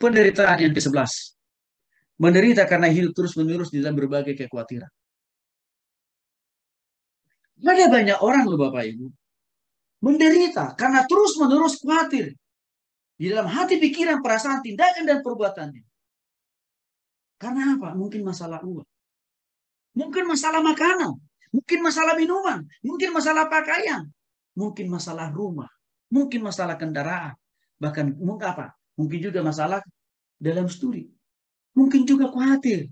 penderitaan yang ke-11. Menderita karena hidup terus-menerus di dalam berbagai kekhawatiran. Ada banyak orang loh Bapak Ibu. Menderita karena terus-menerus khawatir. Di dalam hati, pikiran, perasaan, tindakan, dan perbuatannya. Karena apa? Mungkin masalah uang. Mungkin masalah makanan. Mungkin masalah minuman. Mungkin masalah pakaian. Mungkin masalah rumah. Mungkin masalah kendaraan. Bahkan mungkin apa? Mungkin juga masalah dalam studi. Mungkin juga khawatir.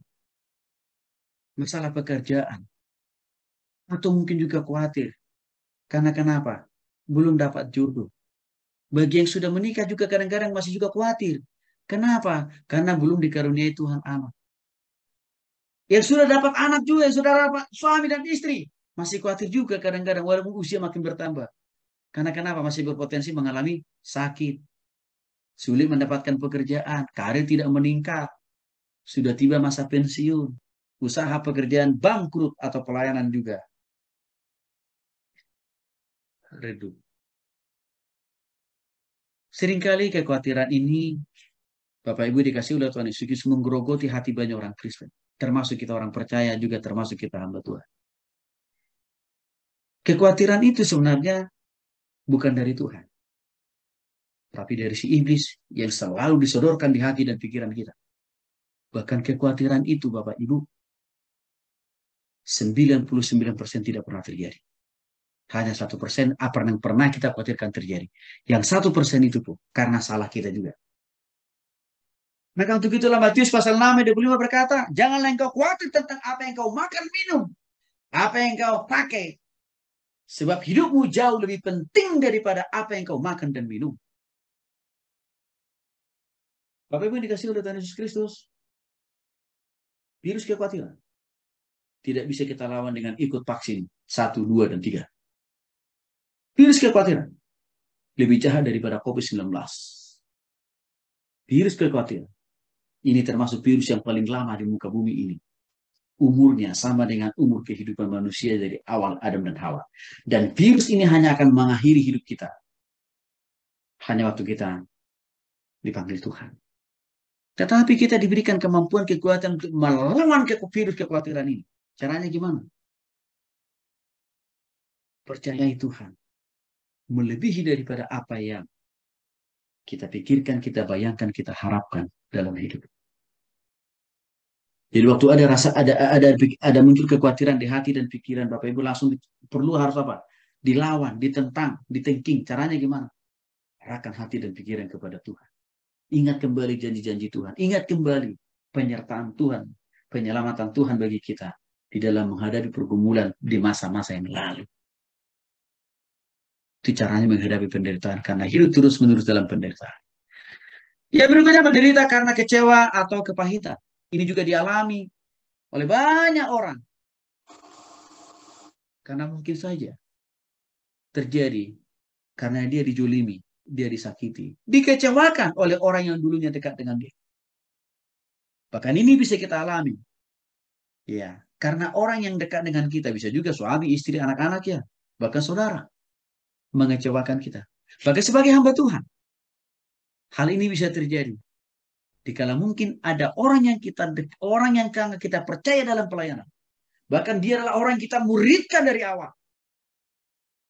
Masalah pekerjaan. Atau mungkin juga khawatir. Karena kenapa? Belum dapat jodoh. Bagi yang sudah menikah juga kadang-kadang masih juga khawatir. Kenapa? Karena belum dikaruniai Tuhan anak. Yang sudah dapat anak juga, yang sudah dapat suami dan istri. Masih khawatir juga kadang-kadang walaupun usia makin bertambah. Karena kenapa? Masih berpotensi mengalami sakit, sulit mendapatkan pekerjaan, karir tidak meningkat, sudah tiba masa pensiun, usaha pekerjaan bangkrut atau pelayanan juga. Redup. Seringkali kekhawatiran ini Bapak Ibu dikasih oleh Tuhan Yesus menggerogoti hati banyak orang Kristen. Termasuk kita orang percaya juga termasuk kita hamba Tuhan. Kekhawatiran itu sebenarnya bukan dari Tuhan tapi dari si iblis yang selalu disodorkan di hati dan pikiran kita. Bahkan kekhawatiran itu, Bapak Ibu, 99% tidak pernah terjadi. Hanya satu persen apa yang pernah kita khawatirkan terjadi. Yang satu persen itu pun karena salah kita juga. Maka untuk itulah Matius pasal 6 ayat 25 berkata, janganlah engkau khawatir tentang apa yang kau makan minum, apa yang kau pakai. Sebab hidupmu jauh lebih penting daripada apa yang kau makan dan minum. Bapak Ibu yang dikasih oleh Tuhan Yesus Kristus, virus kekhawatiran tidak bisa kita lawan dengan ikut vaksin satu, dua, dan tiga. Virus kekhawatiran lebih jahat daripada COVID-19. Virus kekhawatiran ini termasuk virus yang paling lama di muka bumi ini. Umurnya sama dengan umur kehidupan manusia dari awal Adam dan Hawa. Dan virus ini hanya akan mengakhiri hidup kita. Hanya waktu kita dipanggil Tuhan. Tetapi kita diberikan kemampuan kekuatan untuk melawan virus kekhawatiran ini. Caranya gimana? Percayai Tuhan. Melebihi daripada apa yang kita pikirkan, kita bayangkan, kita harapkan dalam hidup. Jadi waktu ada rasa ada ada ada muncul kekhawatiran di hati dan pikiran Bapak Ibu langsung di, perlu harus apa? Dilawan, ditentang, ditengking. Caranya gimana? Arahkan hati dan pikiran kepada Tuhan. Ingat kembali janji-janji Tuhan. Ingat kembali penyertaan Tuhan, penyelamatan Tuhan bagi kita di dalam menghadapi pergumulan di masa-masa yang lalu. Itu caranya menghadapi penderitaan karena hidup terus menerus dalam penderitaan. Ya berikutnya penderita karena kecewa atau kepahitan. Ini juga dialami oleh banyak orang. Karena mungkin saja terjadi karena dia dijulimi dia disakiti, dikecewakan oleh orang yang dulunya dekat dengan dia. Bahkan ini bisa kita alami. Ya, karena orang yang dekat dengan kita bisa juga suami, istri, anak-anak ya, bahkan saudara mengecewakan kita. Bahkan sebagai hamba Tuhan. Hal ini bisa terjadi. Dikala mungkin ada orang yang kita orang yang kita percaya dalam pelayanan. Bahkan dia adalah orang yang kita muridkan dari awal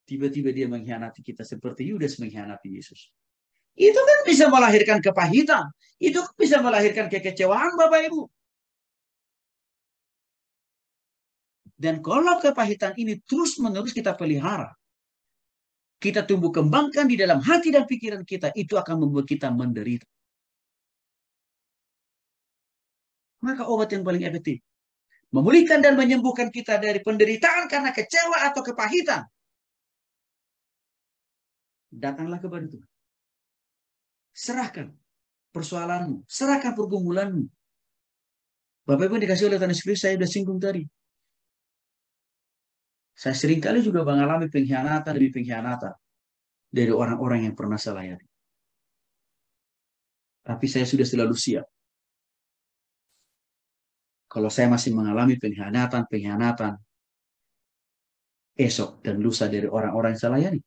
tiba-tiba dia mengkhianati kita seperti Yudas mengkhianati Yesus. Itu kan bisa melahirkan kepahitan. Itu kan bisa melahirkan kekecewaan Bapak Ibu. Dan kalau kepahitan ini terus-menerus kita pelihara, kita tumbuh kembangkan di dalam hati dan pikiran kita, itu akan membuat kita menderita. Maka obat yang paling efektif memulihkan dan menyembuhkan kita dari penderitaan karena kecewa atau kepahitan datanglah kepada Tuhan. Serahkan persoalanmu, serahkan pergumulanmu. Bapak Ibu dikasih oleh Tuhan Yesus saya sudah singgung tadi. Saya seringkali juga mengalami pengkhianatan demi pengkhianatan dari orang-orang yang pernah saya layani. Tapi saya sudah selalu siap. Kalau saya masih mengalami pengkhianatan-pengkhianatan, esok dan lusa dari orang-orang yang saya layani.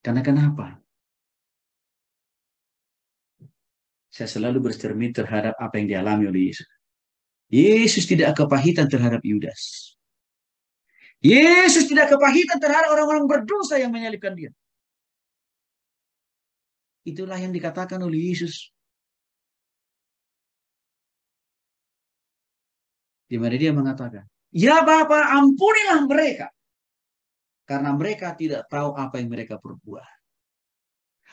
Karena kenapa? Saya selalu bercermin terhadap apa yang dialami oleh Yesus. Yesus tidak kepahitan terhadap Yudas. Yesus tidak kepahitan terhadap orang-orang berdosa yang menyalibkan dia. Itulah yang dikatakan oleh Yesus. Di mana dia mengatakan, Ya Bapa, ampunilah mereka karena mereka tidak tahu apa yang mereka perbuat.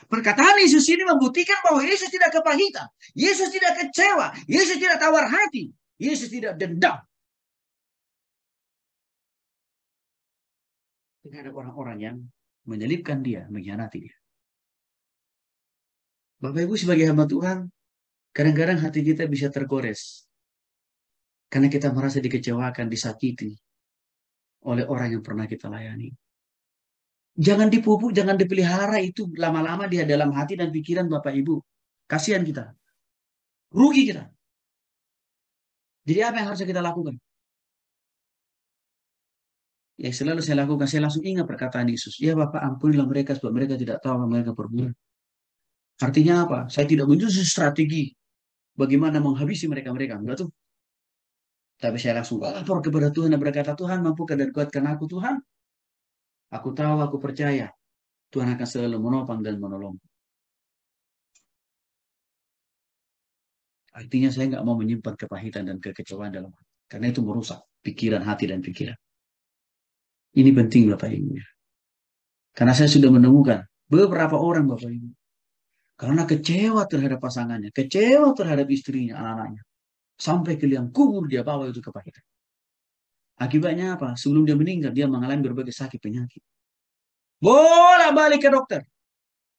Perkataan Yesus ini membuktikan bahwa Yesus tidak kepahitan, Yesus tidak kecewa, Yesus tidak tawar hati, Yesus tidak dendam. ada orang-orang yang menyelipkan dia, mengkhianati dia. Bapak Ibu sebagai hamba Tuhan, kadang-kadang hati kita bisa tergores. Karena kita merasa dikecewakan, disakiti oleh orang yang pernah kita layani. Jangan dipupuk, jangan dipelihara itu lama-lama dia dalam hati dan pikiran Bapak Ibu. Kasihan kita. Rugi kita. Jadi apa yang harus kita lakukan? Ya selalu saya lakukan, saya langsung ingat perkataan Yesus. Ya Bapak ampunilah mereka sebab mereka tidak tahu apa mereka perbuat. Artinya apa? Saya tidak menyusun strategi bagaimana menghabisi mereka-mereka. Enggak tuh. Tapi saya langsung lapor kepada Tuhan dan berkata, Tuhan mampukan dan kuatkan aku Tuhan. Aku tahu, aku percaya. Tuhan akan selalu menopang dan menolong. Artinya saya nggak mau menyimpan kepahitan dan kekecewaan dalam hati. Karena itu merusak pikiran hati dan pikiran. Ini penting Bapak Ibu. Karena saya sudah menemukan beberapa orang Bapak Ibu. Karena kecewa terhadap pasangannya, kecewa terhadap istrinya, anak-anaknya. Sampai ke liang kubur dia bawa itu kepahitan. Akibatnya apa? Sebelum dia meninggal, dia mengalami berbagai sakit penyakit. Bola balik ke dokter.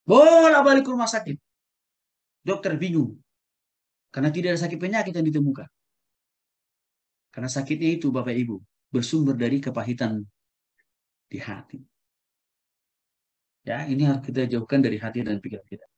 Bola balik ke rumah sakit. Dokter bingung. Karena tidak ada sakit penyakit yang ditemukan. Karena sakitnya itu Bapak Ibu. Bersumber dari kepahitan di hati. Ya, ini harus kita jauhkan dari hati dan pikiran kita.